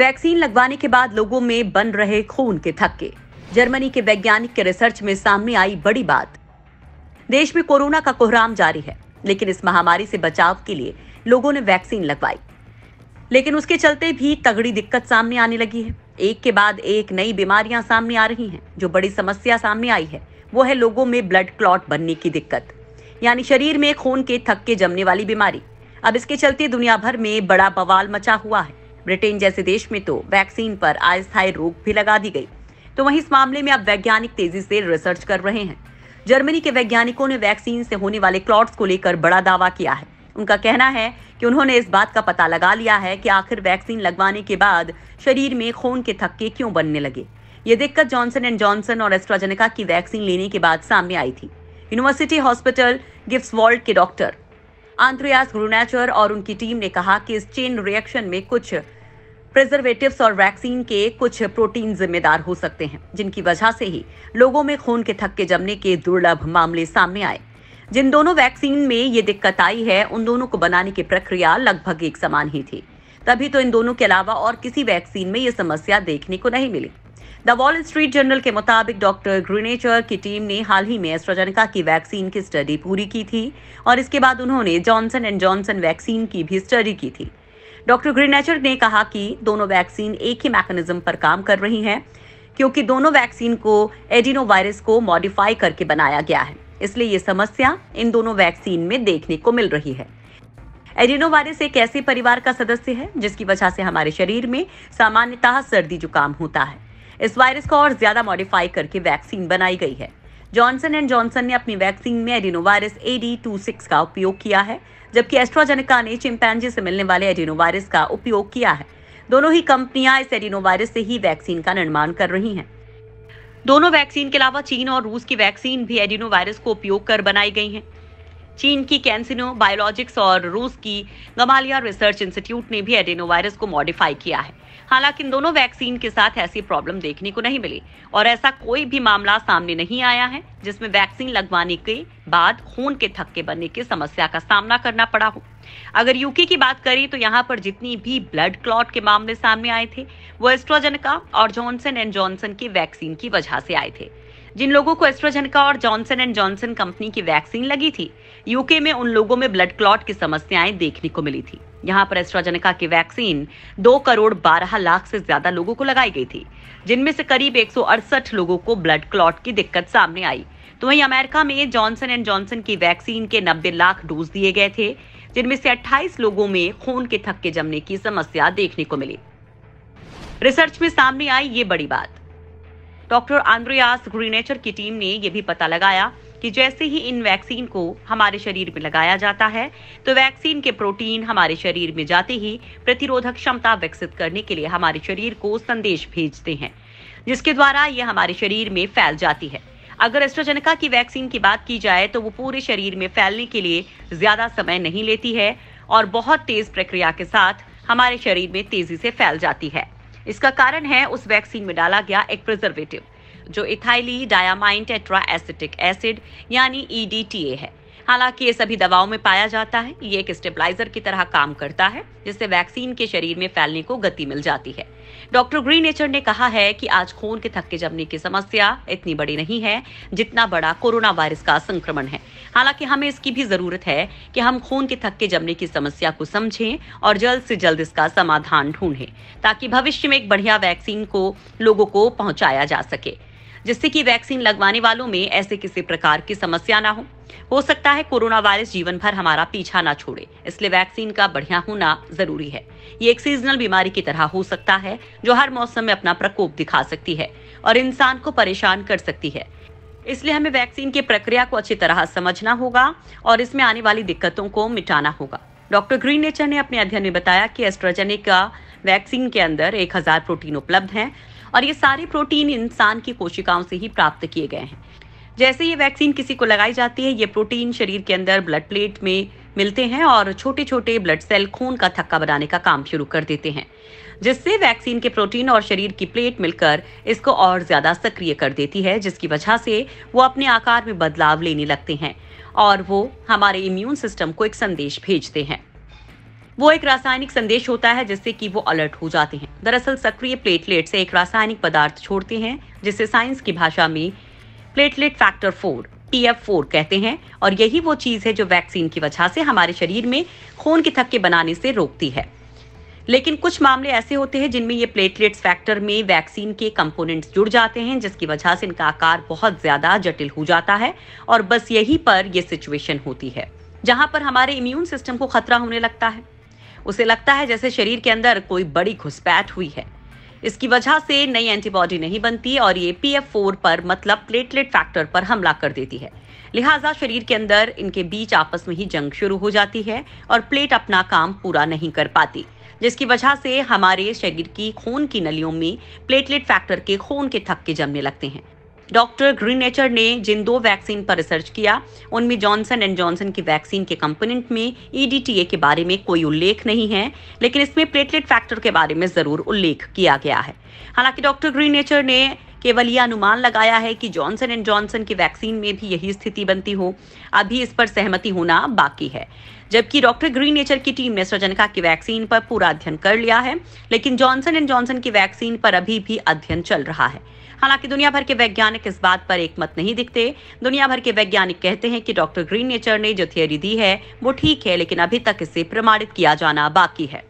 vaccine लगवाने के बाद लोगों में बन रहे खून के थक्के जर्मनी के वैज्ञानिक के रिसर्च में सामने आई बड़ी बात देश में कोरोना का कोहराम जारी है लेकिन इस महामारी से बचाव के लिए लोगों ने वैक्सीन लगवाई लेकिन उसके चलते भी तगड़ी दिक्कत सामने आने लगी है एक के बाद एक नई बीमारियां सामने आ रही हैं जो बड़ी समस्या सामने आई है वो है लोगों में ब्लड क्लॉट बनने की दिक्कत यानी शरीर में खून के थक्के जमने वाली बीमारी अब इसके चलते दुनिया भर में बड़ा बवाल मचा हुआ है ब्रिटेन जैसे देश में तो वैक्सीन पर अस्थायी रोक भी लगा दी गई तो वहीं इस मामले में अब वैज्ञानिक तेजी से रिसर्च कर रहे हैं जर्मनी के वैज्ञानिकों ने वैक्सीन से होने वाले क्लॉट्स को लेकर बड़ा दावा किया है उनका कहना है कि उन्होंने इस बात का पता लगा लिया है कि आखिर वैक्सीन लगवाने के बाद शरीर में खून के थक्के क्यों बनने लगे ये दिक्कत जॉनसन एंड जॉनसन और एस्ट्राजेनेका की वैक्सीन लेने के बाद सामने आई थी यूनिवर्सिटी हॉस्पिटल गिफ्ट वर्ल्ड के डॉक्टर आंद्रयास ग्रुनेचर और उनकी टीम ने कहा कि इस चेन रिएक्शन में कुछ प्रिजर्वेटिव और वैक्सीन के कुछ प्रोटीन जिम्मेदार हो सकते हैं जिनकी वजह से ही लोगों में खून के थक्के जमने के दुर्लभ मामले सामने आए जिन दोनों वैक्सीन में ये दिक्कत आई है उन दोनों को बनाने की प्रक्रिया लगभग एक समान ही थी तभी तो इन दोनों के अलावा और किसी वैक्सीन में ये समस्या देखने को नहीं मिली द वॉल स्ट्रीट जर्नल के मुताबिक डॉक्टर ग्रीनेचर की टीम ने हाल ही में एस्ट्राजेनिका की वैक्सीन की स्टडी पूरी की थी और इसके बाद उन्होंने जॉनसन एंड जॉनसन वैक्सीन की भी स्टडी की थी डॉक्टर ग्रीनेचर ने कहा कि दोनों वैक्सीन एक ही मैकेनिज्म पर काम कर रही हैं क्योंकि दोनों वैक्सीन को एडिनो वायरस को मॉडिफाई करके बनाया गया है इसलिए ये समस्या इन दोनों वैक्सीन में देखने को मिल रही है एडिनो वायरस एक ऐसे परिवार का सदस्य है जिसकी वजह से हमारे शरीर में सामान्यतः सर्दी जुकाम होता है इस वायरस को और ज्यादा मॉडिफाई करके वैक्सीन बनाई गई है जॉनसन एंड जॉनसन ने अपनी वैक्सीन में एडिनोवायरस एडी टू सिक्स का उपयोग किया है जबकि एस्ट्राजेनिका ने चिंपैनजी से मिलने वाले एडिनोवायरस का उपयोग किया है दोनों ही कंपनियां इस एडिनोवायरस से ही वैक्सीन का निर्माण कर रही हैं दोनों वैक्सीन के अलावा चीन और रूस की वैक्सीन भी एडिनोवायरस को उपयोग कर बनाई गई हैं चीन की कैंसिनो बायोलॉजिक्स और रूस की गमालिया रिसर्च इंस्टीट्यूट ने भी एडेनो वायरस को मॉडिफाई किया है हालांकि इन दोनों वैक्सीन के साथ ऐसी प्रॉब्लम देखने को नहीं मिली और ऐसा कोई भी मामला सामने नहीं आया है जिसमें वैक्सीन लगवाने के बाद खून के थक्के बनने की समस्या का सामना करना पड़ा हो अगर यूके की बात करें तो यहाँ पर जितनी भी ब्लड क्लॉट के मामले सामने आए थे वो एस्ट्रोजेनिका और जॉनसन एंड जॉनसन की वैक्सीन की वजह से आए थे जिन लोगों को एस्ट्राजेनिका और जॉनसन एंड जॉनसन कंपनी की वैक्सीन लगी थी यूके में उन लोगों में ब्लड क्लॉट की समस्याएं देखने को मिली थी यहाँ पर एस्ट्राजेनिका की वैक्सीन दो करोड़ बारह लाख से ज्यादा लोगों को लगाई गई थी जिनमें से करीब एक लोगों को ब्लड क्लॉट की दिक्कत सामने आई तो वहीं अमेरिका में जॉनसन एंड जॉनसन की वैक्सीन के नब्बे लाख डोज दिए गए थे जिनमें से 28 लोगों में खून के थक्के जमने की समस्या देखने को मिली रिसर्च में सामने आई ये बड़ी बात डॉक्टर आंद्रयास ग्रीनेचर की टीम ने यह भी पता लगाया कि जैसे ही इन वैक्सीन को हमारे शरीर में लगाया जाता है तो वैक्सीन के प्रोटीन हमारे शरीर में जाते ही प्रतिरोधक क्षमता विकसित करने के लिए हमारे शरीर को संदेश भेजते हैं जिसके द्वारा ये हमारे शरीर में फैल जाती है अगर एस्ट्रोजेनिका की वैक्सीन की बात की जाए तो वो पूरे शरीर में फैलने के लिए ज्यादा समय नहीं लेती है और बहुत तेज प्रक्रिया के साथ हमारे शरीर में तेजी से फैल जाती है इसका कारण है उस वैक्सीन में डाला गया एक प्रिजर्वेटिव जो ethylene diamine tetra acetic acid यानी ईडीटीए e है हालांकि ये सभी दवाओं में पाया जाता है ये एक स्टेबलाइजर की तरह काम करता है जिससे वैक्सीन के शरीर में फैलने को गति मिल जाती है डॉक्टर ग्रीन नेचर ने कहा है कि आज खून के थक्के जमने की समस्या इतनी बड़ी नहीं है जितना बड़ा कोरोना वायरस का संक्रमण है हालांकि हमें इसकी भी जरूरत है कि हम खून के थक्के जमने की समस्या को समझें और जल्द से जल्द इसका समाधान ढूंढें ताकि भविष्य में एक बढ़िया वैक्सीन को लोगों को पहुंचाया जा सके जिससे कि वैक्सीन लगवाने वालों में ऐसे किसी प्रकार की समस्या ना हो हो सकता है कोरोना वायरस जीवन भर हमारा पीछा ना छोड़े इसलिए वैक्सीन का बढ़िया होना जरूरी है ये एक सीजनल बीमारी की तरह हो सकता है जो हर मौसम में अपना प्रकोप दिखा सकती है और इंसान को परेशान कर सकती है इसलिए हमें वैक्सीन की प्रक्रिया को अच्छी तरह समझना होगा और इसमें आने वाली दिक्कतों को मिटाना होगा डॉक्टर ग्रीन नेचर ने अपने अध्ययन में बताया कि एस्ट्राजेनिक वैक्सीन के अंदर 1000 प्रोटीन उपलब्ध हैं और ये सारे प्रोटीन इंसान की कोशिकाओं से ही प्राप्त किए गए हैं जैसे ये वैक्सीन किसी को लगाई जाती है ये प्रोटीन शरीर के अंदर ब्लड प्लेट में मिलते हैं और छोटे छोटे ब्लड सेल खून का थक्का बनाने का काम शुरू कर देते हैं जिससे वैक्सीन के प्रोटीन और शरीर की प्लेट मिलकर इसको और ज्यादा सक्रिय कर देती है जिसकी वजह से वो अपने आकार में बदलाव लेने लगते हैं और वो हमारे इम्यून सिस्टम को एक संदेश भेजते हैं वो एक रासायनिक संदेश होता है जिससे कि वो अलर्ट हो जाते हैं दरअसल सक्रिय प्लेटलेट से एक रासायनिक पदार्थ छोड़ते हैं जिसे साइंस की भाषा में platelet factor four F four कहते हैं और यही वो चीज है जो वैक्सीन की वजह से हमारे शरीर में खून के थक्के बनाने से रोकती है लेकिन कुछ मामले ऐसे होते हैं जिनमें ये प्लेटलेट्स फैक्टर में वैक्सीन के कंपोनेंट्स जुड़ जाते हैं जिसकी वजह से इनका आकार बहुत ज्यादा जटिल हो जाता है और बस यही पर यह सिचुएशन होती है जहां पर हमारे इम्यून सिस्टम को खतरा होने लगता है उसे लगता है जैसे शरीर के अंदर कोई बड़ी घुसपैठ हुई है इसकी वजह से नई एंटीबॉडी नहीं बनती और ये पी एफ फोर पर मतलब प्लेटलेट फैक्टर पर हमला कर देती है लिहाजा शरीर के अंदर इनके बीच आपस में ही जंग शुरू हो जाती है और प्लेट अपना काम पूरा नहीं कर पाती जिसकी वजह से हमारे शरीर की खून की नलियों में प्लेटलेट फैक्टर के खून के थक्के जमने लगते हैं डॉक्टर ग्रीनेचर ने जिन दो वैक्सीन पर रिसर्च किया उनमें जॉनसन एंड जॉनसन की वैक्सीन के कंपोनेंट में ईडीटीए e के बारे में कोई उल्लेख नहीं है लेकिन इसमें प्लेटलेट फैक्टर के बारे में जरूर उल्लेख किया गया है हालांकि डॉक्टर ग्रीनेचर ने केवल यह अनुमान लगाया है कि जॉनसन एंड जॉनसन की वैक्सीन में भी यही स्थिति बनती हो अभी इस पर सहमति होना बाकी है जबकि डॉक्टर ग्रीन नेचर की टीम ने सृजनका की वैक्सीन पर पूरा अध्ययन कर लिया है लेकिन जॉनसन एंड जॉनसन की वैक्सीन पर अभी भी अध्ययन चल रहा है हालांकि दुनिया भर के वैज्ञानिक इस बात पर एकमत नहीं दिखते दुनिया भर के वैज्ञानिक कहते हैं कि डॉक्टर ग्रीन नेचर ने जो थियरी दी है वो ठीक है लेकिन अभी तक इसे प्रमाणित किया जाना बाकी है